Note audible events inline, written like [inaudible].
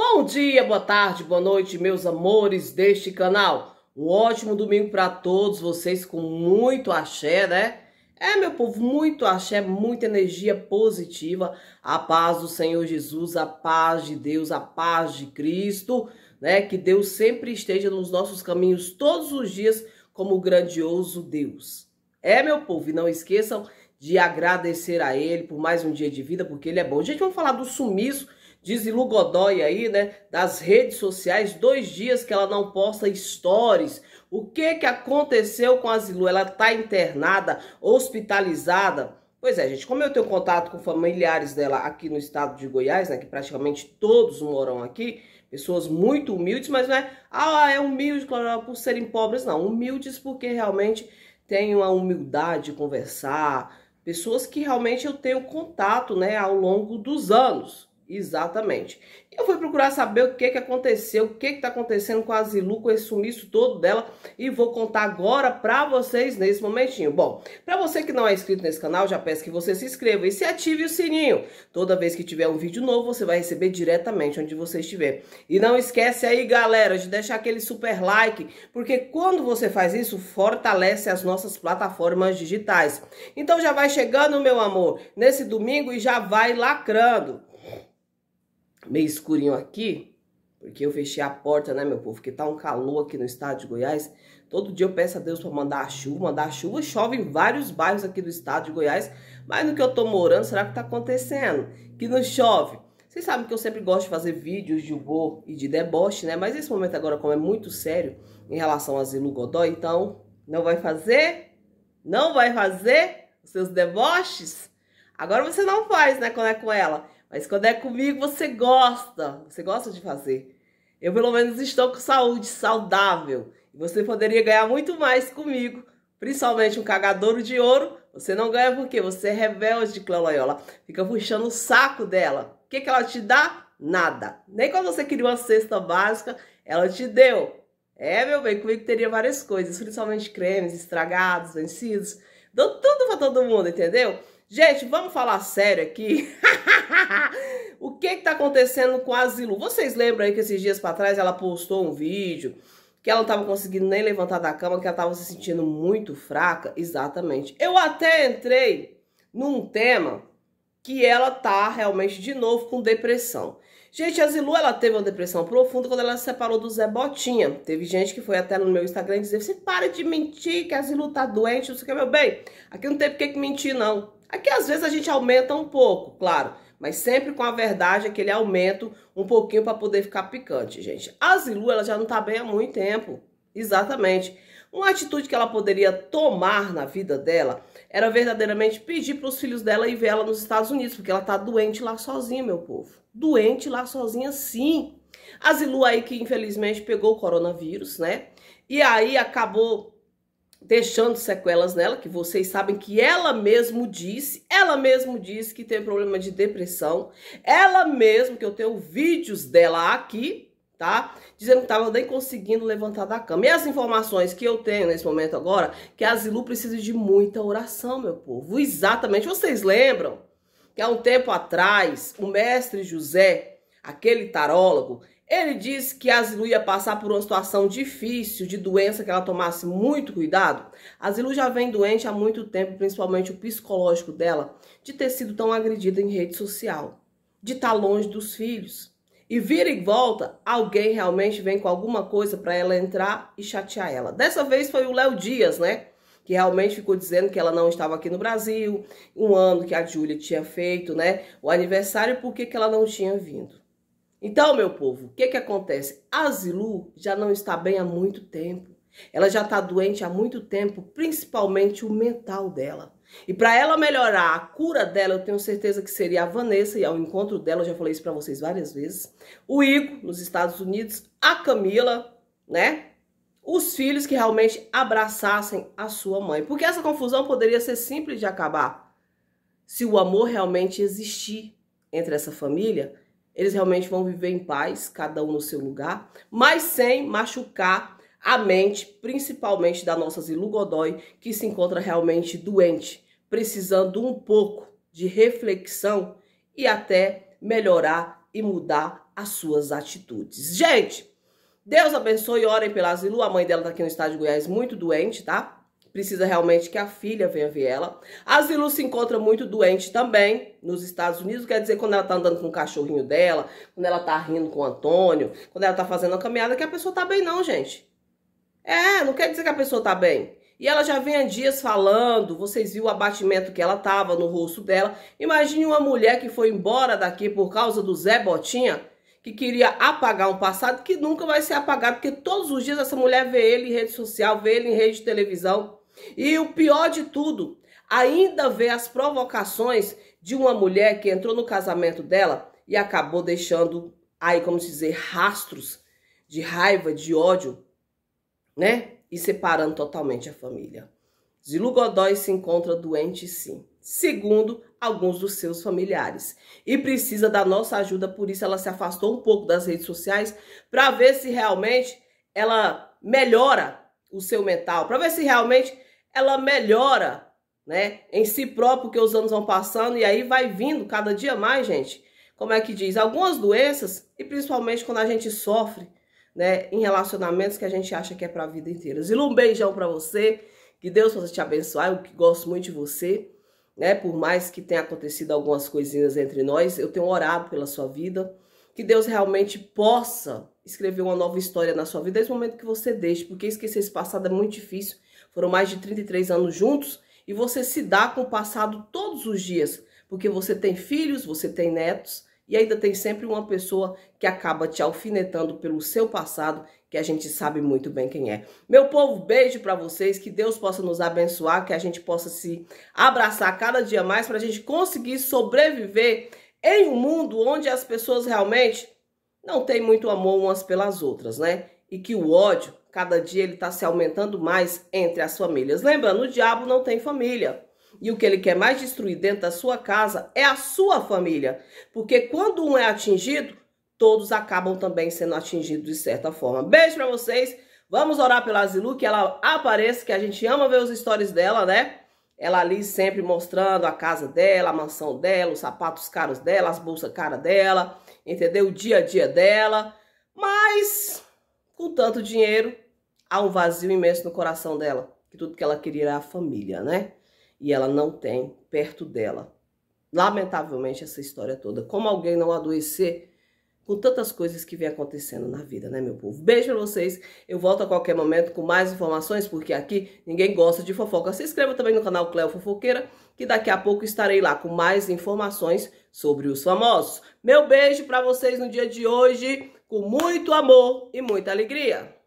Bom dia, boa tarde, boa noite, meus amores deste canal. Um ótimo domingo para todos vocês com muito axé, né? É, meu povo, muito axé, muita energia positiva, a paz do Senhor Jesus, a paz de Deus, a paz de Cristo, né? Que Deus sempre esteja nos nossos caminhos todos os dias como grandioso Deus. É, meu povo, e não esqueçam de agradecer a Ele por mais um dia de vida, porque Ele é bom. Gente, vamos falar do sumiço Diz Godói aí, né, das redes sociais, dois dias que ela não posta stories. O que que aconteceu com a Zilu? Ela tá internada, hospitalizada? Pois é, gente, como eu tenho contato com familiares dela aqui no estado de Goiás, né, que praticamente todos moram aqui, pessoas muito humildes, mas não é, ah, é humilde claro, por serem pobres, não, humildes porque realmente têm uma humildade de conversar, pessoas que realmente eu tenho contato, né, ao longo dos anos. Exatamente. Eu fui procurar saber o que, que aconteceu, o que está acontecendo com a Zilu, com esse sumiço todo dela, e vou contar agora para vocês nesse momentinho. Bom, para você que não é inscrito nesse canal, já peço que você se inscreva e se ative o sininho. Toda vez que tiver um vídeo novo, você vai receber diretamente onde você estiver. E não esquece aí, galera, de deixar aquele super like, porque quando você faz isso, fortalece as nossas plataformas digitais. Então já vai chegando, meu amor, nesse domingo e já vai lacrando meio escurinho aqui, porque eu fechei a porta, né, meu povo? Porque tá um calor aqui no estado de Goiás. Todo dia eu peço a Deus para mandar a chuva, mandar a chuva. Chove em vários bairros aqui do estado de Goiás, mas no que eu tô morando, será que tá acontecendo? Que não chove. Vocês sabem que eu sempre gosto de fazer vídeos de humor e de deboche, né? Mas esse momento agora, como é muito sério em relação a Zilu Godó, então não vai fazer? Não vai fazer os seus deboches? Agora você não faz, né, quando é com ela. Mas quando é comigo, você gosta. Você gosta de fazer. Eu, pelo menos, estou com saúde saudável. E você poderia ganhar muito mais comigo. Principalmente um cagadouro de ouro. Você não ganha porque você é rebelde, Clã Loyola. Fica puxando o saco dela. O que, que ela te dá? Nada. Nem quando você queria uma cesta básica, ela te deu. É, meu bem, comigo teria várias coisas, principalmente cremes estragados, vencidos. Dou tudo para todo mundo, entendeu? Gente, vamos falar sério aqui. [laughs] o que está acontecendo com a Zilu? Vocês lembram aí que esses dias para trás ela postou um vídeo que ela não estava conseguindo nem levantar da cama, que ela estava se sentindo muito fraca? Exatamente. Eu até entrei num tema que ela tá realmente de novo com depressão. Gente, a Zilu, ela teve uma depressão profunda quando ela se separou do Zé Botinha. Teve gente que foi até no meu Instagram dizer, você para de mentir que a Zilu tá doente, não sei o que, meu bem. Aqui não tem por que mentir, não. Aqui às vezes a gente aumenta um pouco, claro, mas sempre com a verdade é que ele aumenta um pouquinho para poder ficar picante, gente. A Zilu, ela já não está bem há muito tempo, exatamente. Uma atitude que ela poderia tomar na vida dela era verdadeiramente pedir para os filhos dela e ver ela nos Estados Unidos, porque ela tá doente lá sozinha, meu povo. Doente lá sozinha, sim. A Zilu aí que infelizmente pegou o coronavírus, né? E aí acabou deixando sequelas nela, que vocês sabem que ela mesmo disse, ela mesmo disse que tem problema de depressão, ela mesmo, que eu tenho vídeos dela aqui, tá? Dizendo que tava nem conseguindo levantar da cama. E as informações que eu tenho nesse momento agora, que a Zilu precisa de muita oração, meu povo. Exatamente, vocês lembram? Que há um tempo atrás, o mestre José, aquele tarólogo, ele disse que a Zilu ia passar por uma situação difícil de doença que ela tomasse muito cuidado. A Zilu já vem doente há muito tempo, principalmente o psicológico dela, de ter sido tão agredida em rede social, de estar tá longe dos filhos. E vira e volta, alguém realmente vem com alguma coisa para ela entrar e chatear ela. Dessa vez foi o Léo Dias, né? que realmente ficou dizendo que ela não estava aqui no Brasil, um ano que a Júlia tinha feito, né, o aniversário, por que, que ela não tinha vindo. Então, meu povo, o que, que acontece? A Zilu já não está bem há muito tempo. Ela já está doente há muito tempo, principalmente o mental dela. E para ela melhorar a cura dela, eu tenho certeza que seria a Vanessa, e ao encontro dela, eu já falei isso para vocês várias vezes. O Igor, nos Estados Unidos, a Camila, né? Os filhos que realmente abraçassem a sua mãe. Porque essa confusão poderia ser simples de acabar se o amor realmente existir entre essa família eles realmente vão viver em paz, cada um no seu lugar, mas sem machucar a mente, principalmente da nossa Zilu Godoy, que se encontra realmente doente, precisando um pouco de reflexão e até melhorar e mudar as suas atitudes. Gente, Deus abençoe, orem pela Zilu, a mãe dela tá aqui no estado de Goiás muito doente, tá? precisa realmente que a filha venha ver ela. A Zilu se encontra muito doente também nos Estados Unidos, quer dizer, quando ela tá andando com o cachorrinho dela, quando ela tá rindo com o Antônio, quando ela tá fazendo a caminhada, que a pessoa tá bem não, gente. É, não quer dizer que a pessoa tá bem. E ela já vem há dias falando, vocês viram o abatimento que ela tava no rosto dela. Imagine uma mulher que foi embora daqui por causa do Zé Botinha, que queria apagar um passado que nunca vai ser apagado, porque todos os dias essa mulher vê ele em rede social, vê ele em rede de televisão. E o pior de tudo, ainda vê as provocações de uma mulher que entrou no casamento dela e acabou deixando aí, como se dizer, rastros de raiva, de ódio, né? E separando totalmente a família. Zilu Godoy se encontra doente sim, segundo alguns dos seus familiares. E precisa da nossa ajuda, por isso ela se afastou um pouco das redes sociais para ver se realmente ela melhora o seu mental, para ver se realmente ela melhora, né, em si próprio que os anos vão passando e aí vai vindo cada dia mais, gente. Como é que diz? Algumas doenças e principalmente quando a gente sofre, né, em relacionamentos que a gente acha que é para a vida inteira. Zilo, um beijão para você. Que Deus possa te abençoar. Eu que gosto muito de você, né? Por mais que tenha acontecido algumas coisinhas entre nós, eu tenho orado pela sua vida. Que Deus realmente possa escrever uma nova história na sua vida desde o momento que você deixa, porque esquecer esse passado é muito difícil foram mais de 33 anos juntos e você se dá com o passado todos os dias, porque você tem filhos, você tem netos e ainda tem sempre uma pessoa que acaba te alfinetando pelo seu passado, que a gente sabe muito bem quem é. Meu povo, beijo para vocês, que Deus possa nos abençoar, que a gente possa se abraçar cada dia mais para a gente conseguir sobreviver em um mundo onde as pessoas realmente não têm muito amor umas pelas outras, né? e que o ódio, cada dia ele está se aumentando mais entre as famílias. Lembrando, o diabo não tem família. E o que ele quer mais destruir dentro da sua casa é a sua família. Porque quando um é atingido, todos acabam também sendo atingidos de certa forma. Beijo para vocês. Vamos orar pela Zilu, que ela apareça, que a gente ama ver os stories dela, né? Ela ali sempre mostrando a casa dela, a mansão dela, os sapatos caros dela, as bolsas caras dela, entendeu? O dia a dia dela. Mas com tanto dinheiro, há um vazio imenso no coração dela, que tudo que ela queria era a família, né? E ela não tem perto dela. Lamentavelmente, essa história toda. Como alguém não adoecer com tantas coisas que vem acontecendo na vida, né, meu povo? Beijo pra vocês. Eu volto a qualquer momento com mais informações, porque aqui ninguém gosta de fofoca. Se inscreva também no canal Cleo Fofoqueira, que daqui a pouco estarei lá com mais informações sobre os famosos. Meu beijo para vocês no dia de hoje com muito amor e muita alegria.